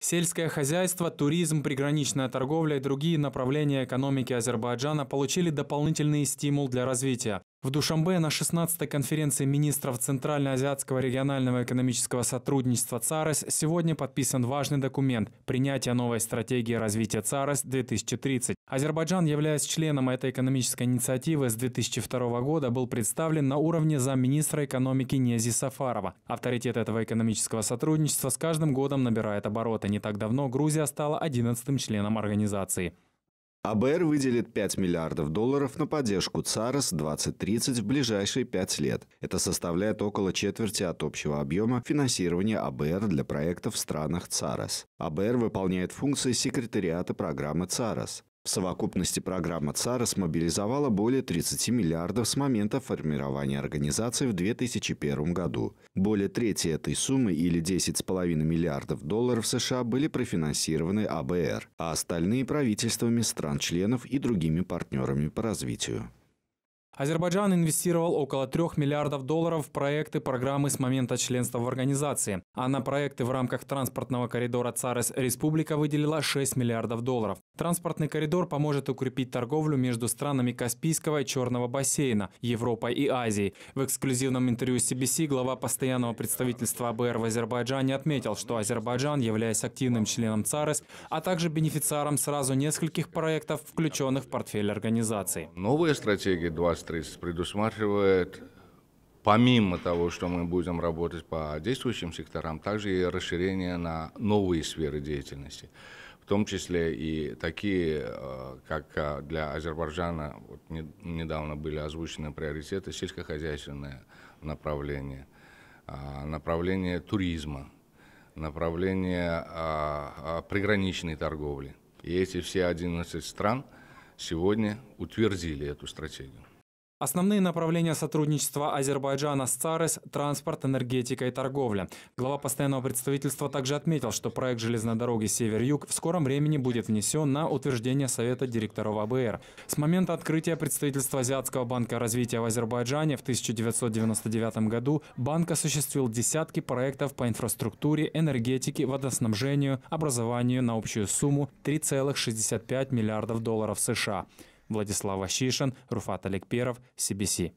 Сельское хозяйство, туризм, приграничная торговля и другие направления экономики Азербайджана получили дополнительный стимул для развития. В Душамбе на 16-й конференции министров Центральноазиатского регионального экономического сотрудничества ЦАРС сегодня подписан важный документ – принятие новой стратегии развития ЦАРС 2030. Азербайджан, являясь членом этой экономической инициативы с 2002 года, был представлен на уровне замминистра экономики Нези Сафарова. Авторитет этого экономического сотрудничества с каждым годом набирает обороты. Не так давно Грузия стала 11 членом организации. АБР выделит 5 миллиардов долларов на поддержку ЦАРОС 2030 в ближайшие 5 лет. Это составляет около четверти от общего объема финансирования АБР для проектов в странах ЦАРС. АБР выполняет функции секретариата программы ЦАРС. В совокупности программа ЦАРС мобилизовала более 30 миллиардов с момента формирования организации в 2001 году. Более трети этой суммы или 10,5 миллиардов долларов США были профинансированы АБР, а остальные правительствами стран-членов и другими партнерами по развитию. Азербайджан инвестировал около 3 миллиардов долларов в проекты программы с момента членства в организации, а на проекты в рамках транспортного коридора Царес Республика выделила 6 миллиардов долларов. Транспортный коридор поможет укрепить торговлю между странами Каспийского и Черного бассейна, Европой и Азией. В эксклюзивном интервью CBC глава постоянного представительства АБР в Азербайджане отметил, что Азербайджан, являясь активным членом ЦАРЭС, а также бенефициаром сразу нескольких проектов, включенных в портфель организации. Новая стратегия 20 3 предусматривает помимо того, что мы будем работать по действующим секторам, также и расширение на новые сферы деятельности, в том числе и такие, э, как э, для Азербайджана вот недавно были озвучены приоритеты, сельскохозяйственное направление, э, направление туризма, направление приграничной торговли. И эти все 11 стран сегодня утвердили эту стратегию. Основные направления сотрудничества Азербайджана с ЦАРЭС – транспорт, энергетика и торговля. Глава постоянного представительства также отметил, что проект железной дороги «Север-Юг» в скором времени будет внесен на утверждение Совета директоров АБР. С момента открытия представительства Азиатского банка развития в Азербайджане в 1999 году банк осуществил десятки проектов по инфраструктуре, энергетике, водоснабжению, образованию на общую сумму 3,65 миллиардов долларов США. Владислав Ащишин, Руфат Алекперов, CBC.